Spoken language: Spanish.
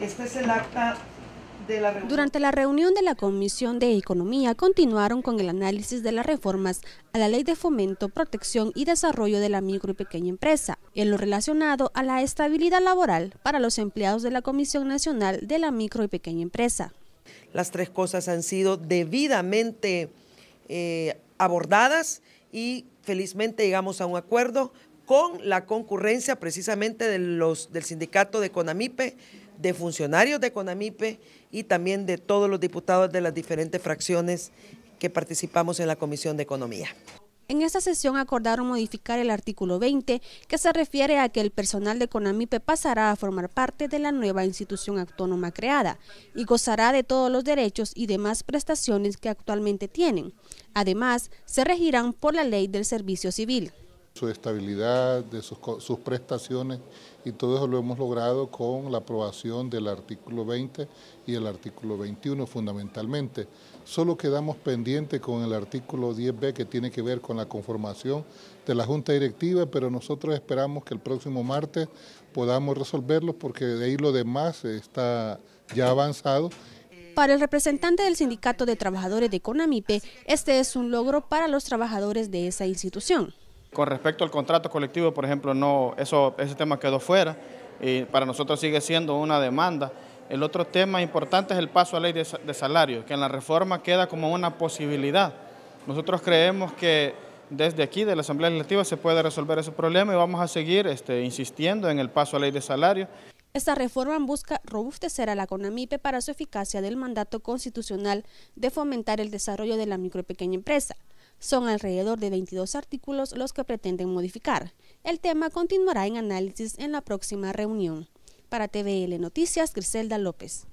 Este es el acta de la Durante la reunión de la Comisión de Economía continuaron con el análisis de las reformas a la Ley de Fomento, Protección y Desarrollo de la Micro y Pequeña Empresa, en lo relacionado a la estabilidad laboral para los empleados de la Comisión Nacional de la Micro y Pequeña Empresa. Las tres cosas han sido debidamente eh, abordadas y felizmente llegamos a un acuerdo con la concurrencia precisamente de los, del sindicato de CONAMIPE, de funcionarios de CONAMIPE y también de todos los diputados de las diferentes fracciones que participamos en la Comisión de Economía. En esta sesión acordaron modificar el artículo 20, que se refiere a que el personal de CONAMIPE pasará a formar parte de la nueva institución autónoma creada y gozará de todos los derechos y demás prestaciones que actualmente tienen. Además, se regirán por la ley del servicio civil su estabilidad, de sus, prestaciones, y todo eso lo hemos logrado con la aprobación del artículo 20 y el artículo 21 fundamentalmente. Solo quedamos pendientes con el artículo 10b que tiene que ver con la conformación de la Junta Directiva, pero nosotros esperamos que el próximo martes podamos resolverlo porque de ahí lo demás está ya avanzado para el representante del Sindicato de Trabajadores de CONAMIPE, este es un logro para los trabajadores de esa institución. Con respecto al contrato colectivo, por ejemplo, no, eso, ese tema quedó fuera y para nosotros sigue siendo una demanda. El otro tema importante es el paso a ley de, salario, que en la reforma queda como una posibilidad. Nosotros creemos que desde aquí, de la Asamblea Legislativa, se puede resolver ese problema y vamos a seguir este, insistiendo en el paso a ley de salario. Esta reforma busca robustecer a la CONAMIPE para su eficacia del mandato constitucional de fomentar el desarrollo de la micro y pequeña empresa, son alrededor de 22 artículos los que pretenden modificar. El tema continuará en análisis en la próxima reunión. Para TVL Noticias, Griselda López.